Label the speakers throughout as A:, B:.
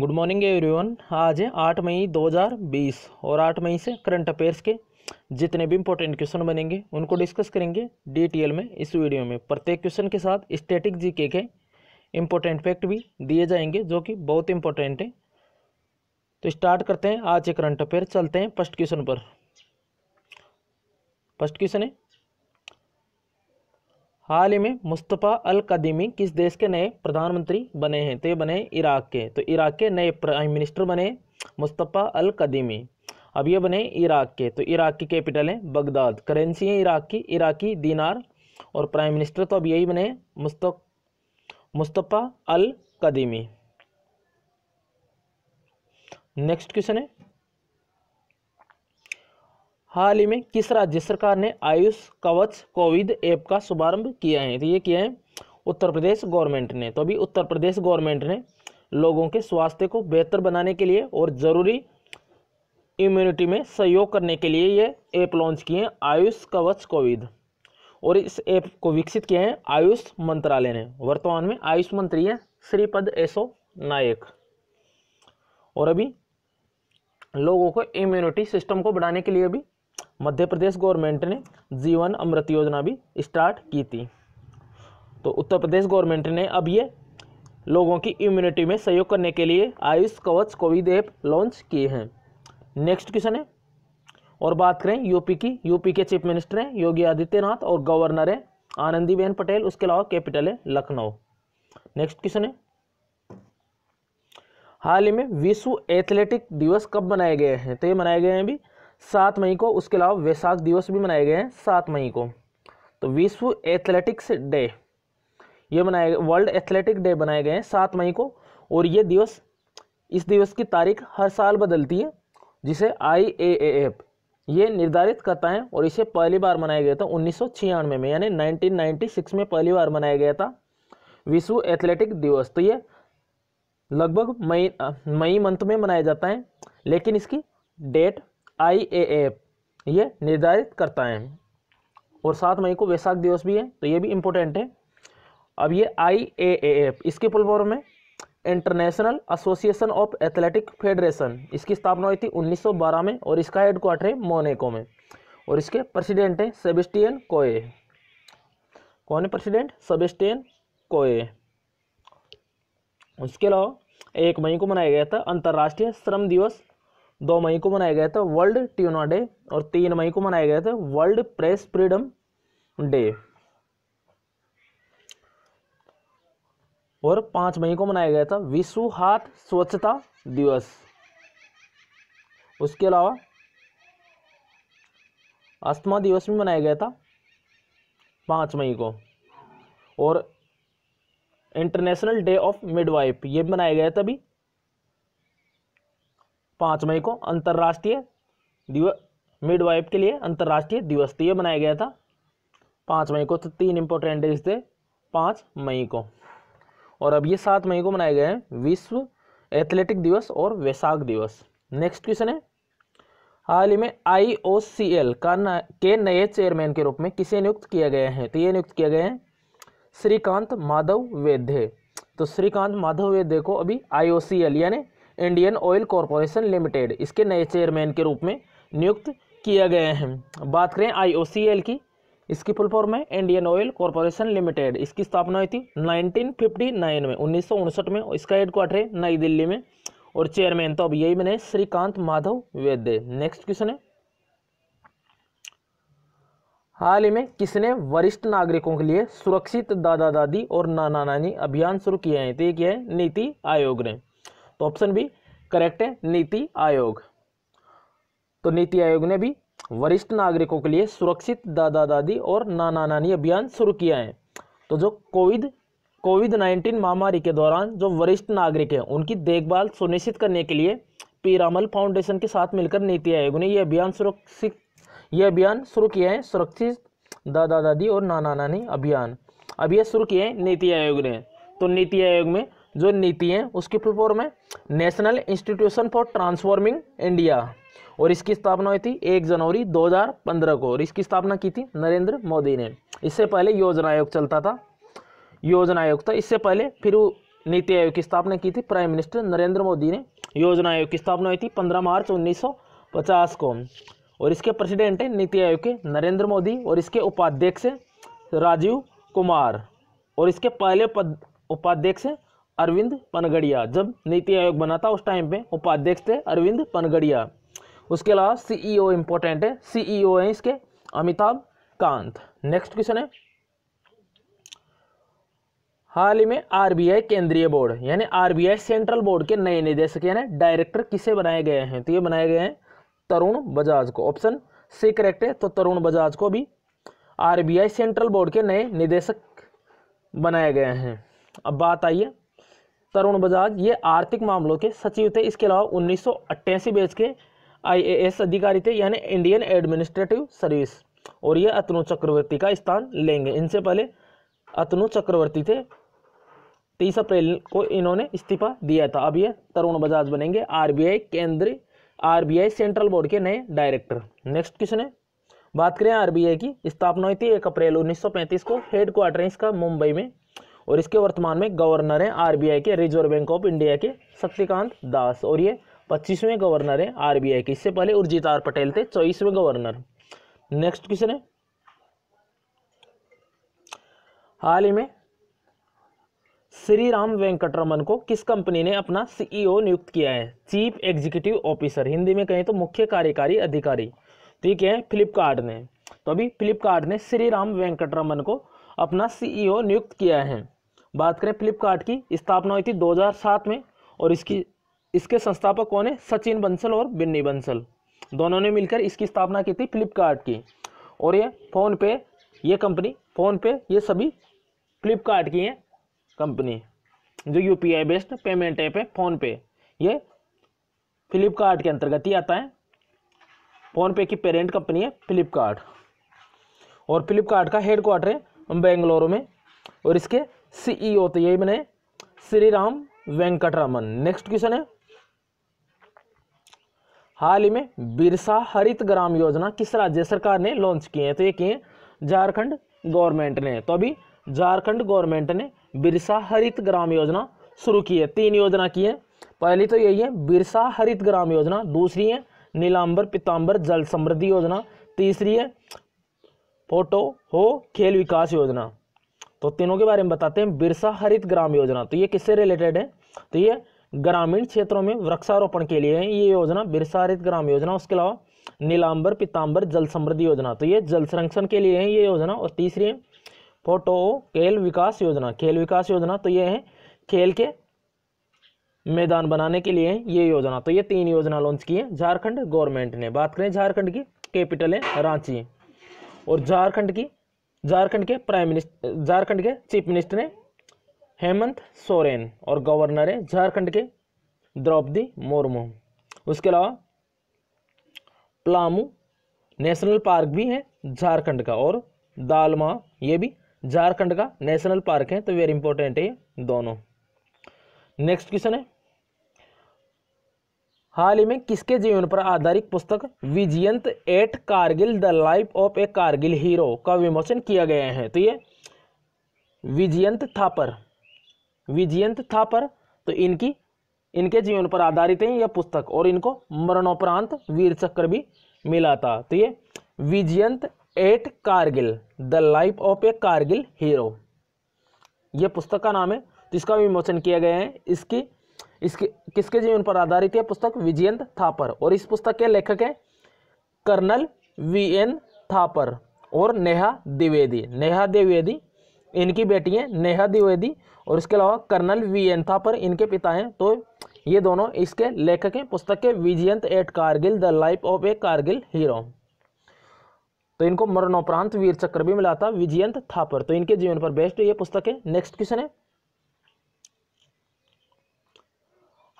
A: good morning everyone आज है आठ मई 2020 और आठ मई से करंट अफेयर्स के जितने भी इंपॉर्टेंट क्वेश्चन बनेंगे उनको डिस्कस करेंगे डिटेल में इस वीडियो में प्रत्येक क्वेश्चन के साथ स्टैटिक जीके के इंपॉर्टेंट फैक्ट भी दिए जाएंगे जो कि बहुत इंपॉर्टेंट है तो स्टार्ट करते हैं आज के करंट अफेयर चलते हैं फर्स्ट क्वेश्चन पर फर्स्ट क्वेश्चन है हाल ही में मुस्तफ़ा अल कदीमी किस देश के नए प्रधानमंत्री बने हैं तो ये बने इराक के तो इराक के नए प्राइम मिनिस्टर बने मुस्तफ़ा अल कदीमी अब ये बने इराक के तो इराक की कैपिटल है बगदाद करेंसी है इराक की इराकी दीनार और प्राइम मिनिस्टर तो अब यही बने मुस्त Mustafa Al Kadhimi next question है हाल ही में किस राज्य सरकार ने आयुष कवच कोविद ऐप का शुभारंभ किया है तो ये किया है उत्तर प्रदेश गवर्नमेंट ने तो अभी उत्तर प्रदेश गवर्नमेंट ने लोगों के स्वास्थ्य को बेहतर बनाने के लिए और ज़रूरी इम्यूनिटी में सहयोग करने के लिए ये ऐप लॉन्च किए हैं आयुष कवच कोविड और इस ऐप को विकसित किया है आयुष मंत्रालय ने वर्तमान में आयुष मंत्री है श्रीपद यशो नायक और अभी लोगों को इम्यूनिटी सिस्टम को बढ़ाने के लिए भी मध्य प्रदेश गवर्नमेंट ने जीवन अमृत योजना भी स्टार्ट की थी तो उत्तर प्रदेश गवर्नमेंट ने अब ये लोगों की इम्यूनिटी में सहयोग करने के लिए आयुष कवच कोविड ऐप लॉन्च किए हैं नेक्स्ट क्वेश्चन है और बात करें यूपी की यूपी के चीफ मिनिस्टर हैं योगी आदित्यनाथ और गवर्नर हैं आनंदीबेन पटेल उसके अलावा कैपिटल है लखनऊ नेक्स्ट क्वेश्चन है हाल ही में विश्व एथलेटिक दिवस कब मनाए गए हैं तो ये मनाए गए हैं अभी सात मई को उसके अलावा वैसाख दिवस भी मनाए गए हैं सात मई को तो विश्व एथलेटिक्स डे ये मनाए वर्ल्ड एथलेटिक डे बनाए गए हैं सात मई को और ये दिवस इस दिवस की तारीख हर साल बदलती है जिसे आई ए एफ ये निर्धारित करता है और इसे पहली बार मनाया गया था उन्नीस में यानी सिक्स में पहली बार मनाया गया था विश्व एथलेटिक दिवस तो ये लगभग मई मई मंथ में मनाया जाता है लेकिन इसकी डेट आई ए एफ ये निर्धारित करता है और सात मई को वैसाख दिवस भी है तो ये भी इम्पोर्टेंट है अब ये आई ए एफ इसके फुल फॉर्म है International Association of Athletic Federation इसकी स्थापना हुई थी 1912 में और इसका हेडक्वार्टर है मोनेको में और इसके प्रेसिडेंट हैं सेबेस्टियन कोए कौन है प्रेसिडेंट सेबेस्टियन कोए उसके अलावा एक मई को मनाया गया था अंतर्राष्ट्रीय श्रम दिवस दो मई को मनाया गया था वर्ल्ड ट्यूना डे और तीन मई को मनाया गया था वर्ल्ड प्रेस फ्रीडम डे और पांच मई को मनाया गया था विश्व हाथ स्वच्छता दिवस उसके अलावा अस्थमा दिवस भी मनाया गया था पाँच मई को और इंटरनेशनल डे ऑफ मिडवाइफ ये भी मनाया गया था अभी पाँच मई को अंतर्राष्ट्रीय दिवस मिडवाइफ के लिए अंतर्राष्ट्रीय दिवस तो ये मनाया गया था पाँच मई को तो तीन इंपॉर्टेंट डेज थे पाँच मई को और अब ये सात मई को मनाए गए हैं विश्व एथलेटिक दिवस और वैसाख दिवस नेक्स्ट क्वेश्चन है हाल ही में आई ओ सी एल का न, के नए चेयरमैन के रूप में किसे नियुक्त किया गया है तो ये नियुक्त किया गया है श्रीकांत माधव वैद्य तो श्रीकांत माधव वैद्य को अभी आई ओ सी एल यानी इंडियन ऑयल कॉरपोरेशन लिमिटेड इसके नए चेयरमैन के रूप में नियुक्त किया गया है बात करें आईओसीएल की इसकी फुल फॉर्म है इंडियन ऑयल कॉरपोरेशन लिमिटेड इसकी स्थापना हुई थी 1959 में उन्नीस में इसका हेडक्वार्टर है नई दिल्ली में और चेयरमैन तो अब यही मैंने श्रीकांत माधव वेद्य नेक्स्ट क्वेश्चन है हाल ही में किसने वरिष्ठ नागरिकों के लिए सुरक्षित दादा दादी और नाना नानी अभियान शुरू किए हैं तो ये क्या है नीति आयोग ने तो ऑप्शन बी करेक्ट है नीति आयोग तो नीति आयोग ने भी वरिष्ठ नागरिकों के लिए सुरक्षित दादा दादी और नाना नानी अभियान शुरू किया है तो जो कोविड कोविड नाइन्टीन महामारी के दौरान जो वरिष्ठ नागरिक हैं उनकी देखभाल सुनिश्चित करने के लिए पीरामल फाउंडेशन के साथ मिलकर नीति आयोग ने यह अभियान सुरक्षित यह अभियान शुरू किया है सुरक्षित दादा दादी और नाना नानी अभियान अब यह शुरू किया है नीति आयोग ने तो नीति आयोग में जो नीति है उसकी फुल फॉर्म है National Institution for Transforming India और इसकी स्थापना हुई थी एक जनवरी 2015 को और इसकी स्थापना की थी नरेंद्र मोदी ने इससे पहले योजना आयोग चलता था योजना आयोग था इससे पहले फिर नीति आयोग की स्थापना की थी प्राइम मिनिस्टर नरेंद्र मोदी ने योजना आयोग की स्थापना हुई थी पंद्रह मार्च उन्नीस को और इसके प्रेसिडेंट हैं नीति आयोग के नरेंद्र मोदी और इसके उपाध्यक्ष राजीव कुमार और इसके पहले पद उपाध्यक्ष अरविंद पनगड़िया जब नीति आयोग बना था उस टाइम पे उपाध्यक्ष थे अरविंद पनगड़िया उसके अलावा सीईओ इंपॉर्टेंट e है सीईओ e है इसके अमिताभ कांत नेक्स्ट क्वेश्चन है हाल ही में आरबीआई केंद्रीय बोर्ड यानी आरबीआई सेंट्रल बोर्ड के नए निदेशक यानी डायरेक्टर किसे बनाए गए हैं तो ये बनाए गए हैं तरुण बजाज को ऑप्शन सी करेक्ट है तो तरुण बजाज को भी आरबीआई सेंट्रल बोर्ड के नए निदेशक बनाए गए हैं अब बात आई है तरुण बजाज ये आर्थिक मामलों के सचिव थे इसके अलावा उन्नीस बैच के आईएएस अधिकारी थे यानी इंडियन एडमिनिस्ट्रेटिव सर्विस और ये अतनु चक्रवर्ती का स्थान लेंगे इनसे पहले अतनु चक्रवर्ती थे तीस अप्रैल को इन्होंने इस्तीफा दिया था अब ये तरुण बजाज बनेंगे आरबीआई केंद्रीय आरबीआई सेंट्रल बोर्ड के नए डायरेक्टर नेक्स्ट क्वेश्चन है बात करें आरबीआई की स्थापना हुई थी एक अप्रैल 1935 को हेड क्वार्टर इसका मुंबई में और इसके वर्तमान में गवर्नर हैं आरबीआई के रिजर्व बैंक ऑफ इंडिया के शक्तिकांत दास और ये पच्चीसवें गवर्नर हैं आरबीआई के इससे पहले उर्जित आर पटेल थे चौबीसवें गवर्नर नेक्स्ट क्वेश्चन है हाल ही में श्री राम वेंकटरमन को किस कंपनी ने अपना सीईओ e नियुक्त किया है चीफ एग्जीक्यूटिव ऑफिसर हिंदी में कहें तो मुख्य कार्यकारी अधिकारी ठीक तो है फ्लिपकार्ट ने तो अभी फ्लिपकार्ट ने श्री राम वेंकटरमन को अपना सीईओ e नियुक्त किया है बात करें फ्लिपकार्ट की स्थापना हुई थी 2007 में और इसकी इसके संस्थापक कौन है सचिन बंसल और बिन्नी बंसल दोनों ने मिलकर इसकी स्थापना की थी फ्लिपकार्ट की और ये फ़ोनपे ये कंपनी फ़ोनपे ये सभी फ्लिपकार्ट की है कंपनी जो यू बेस्ड पेमेंट ऐप है फ़ोनपे ये फ्लिपकार्ट के अंतर्गत ही आता है फ़ोनपे की पेरेंट कंपनी है फ्लिपकार्ट और फ्लिपकार्ट का हेड क्वार्टर है बेंगलोर में और इसके सीईओ e तो यही बने श्री राम वेंकटरामन नेक्स्ट क्वेश्चन है हाल ही में बिरसा हरित ग्राम योजना किस राज्य सरकार ने लॉन्च किए हैं तो ये किए झारखंड गवर्नमेंट ने तो अभी झारखंड गवर्नमेंट ने बिरसा हरित ग्राम योजना शुरू की है तीन योजना की है पहली तो यही है बिरसा हरित ग्राम योजना दूसरी है नीलांबर पीताम्बर जल समृद्धि योजना तीसरी है फोटो हो खेल विकास योजना तो तीनों के बारे में बताते हैं बिरसा हरित ग्राम योजना तो ये किससे रिलेटेड है तो ये ग्रामीण क्षेत्रों में वृक्षारोपण के लिए है ये योजना बिरसा हरित ग्राम योजना उसके अलावा नीलांबर पीताम्बर जल समृद्धि योजना तो ये जल संरक्षण के लिए है ये योजना और तीसरी है फोटो खेल विकास योजना खेल विकास योजना तो ये है खेल के मैदान बनाने के लिए ये योजना तो ये तीन योजना लॉन्च की है झारखंड गवर्नमेंट ने बात करें झारखंड की कैपिटल है रांची और झारखंड की झारखंड के प्राइम मिनिस्टर झारखंड के चीफ मिनिस्टर हैं हेमंत सोरेन और गवर्नर हैं झारखंड के द्रौपदी मुर्मू उसके अलावा प्लामू नेशनल पार्क भी है झारखंड का और दालमा ये भी झारखंड का तो नेशनल पार्क है तो वेरी इंपॉर्टेंट है दोनों नेक्स्ट क्वेश्चन है हाल ही में किसके जीवन पर आधारित पुस्तक Vijyant at Kargil the life of a Kargil hero का विमोचन किया गया है तो ये विजयंत थापर विजयंत थापर तो इनकी इनके जीवन पर आधारित है यह पुस्तक और इनको मरणोपरांत वीर चक्र भी मिला था तो ये Vijyant at Kargil the life of a Kargil hero यह पुस्तक का नाम है जिसका तो विमोचन किया गया है इसकी इसके किसके जीवन पर आधारित है पुस्तक विजयंत थापर और इस पुस्तक के लेखक हैं कर्नल वी एन थापर और नेहा द्विवेदी नेहा द्विवेदी इनकी बेटी हैं नेहा द्विवेदी और इसके अलावा कर्नल वी एन थापर इनके पिता हैं तो ये दोनों इसके लेखक हैं पुस्तक के Vijyant at Kargil the life of a Kargil hero तो इनको मरणोपरांत वीर चक्र भी मिला था विजयंत थापर तो इनके जीवन पर बेस्ट ये पुस्तक है नेक्स्ट क्वेश्चन है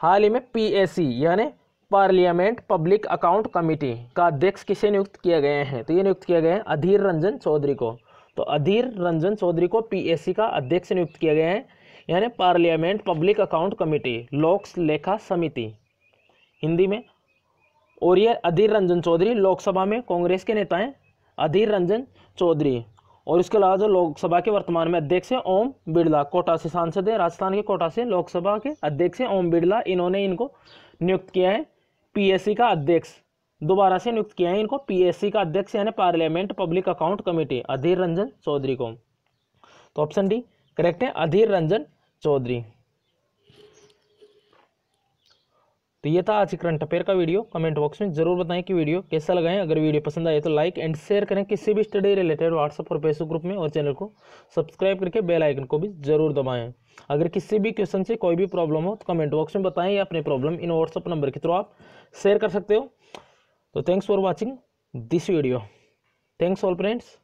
A: हाल ही में पीएसी यानी पार्लियामेंट पब्लिक अकाउंट कमेटी का अध्यक्ष किसे नियुक्त किए गए हैं तो ये नियुक्त किया गया है अधीर रंजन चौधरी को तो अधीर रंजन चौधरी को पीएसी का अध्यक्ष नियुक्त किया गया है यानी पार्लियामेंट पब्लिक अकाउंट कमेटी लोक लेखा समिति हिंदी में और ये अधीर रंजन चौधरी लोकसभा में कांग्रेस के नेता हैं अधीर रंजन चौधरी और इसके अलावा जो लोकसभा के वर्तमान में अध्यक्ष हैं ओम बिड़ला कोटा से सांसद हैं राजस्थान के कोटा से लोकसभा के अध्यक्ष हैं ओम बिड़ला इन्होंने इनको नियुक्त किया है पीएससी का अध्यक्ष दोबारा से नियुक्त किया है इनको पीएससी का अध्यक्ष यानी parliament public account committee Adhir Ranjan Chowdhury को तो ऑप्शन डी करेक्ट है अधीर रंजन चौधरी तो ये था आज करंट अफेयर का वीडियो कमेंट बॉक्स में जरूर बताएं कि वीडियो कैसा लगाएं अगर वीडियो पसंद आए तो लाइक एंड शेयर करें किसी भी स्टडी रिलेटेड व्हाट्सअप और फेसबुक ग्रुप में और चैनल को सब्सक्राइब करके बेल आइकन को भी जरूर दबाएं अगर किसी भी क्वेश्चन से कोई भी प्रॉब्लम हो तो कमेंट बॉक्स में बताएँ या अपनी प्रॉब्लम इन व्हाट्सअप नंबर के थ्रू आप शेयर कर सकते हो तो thanks for watching this video thanks all friends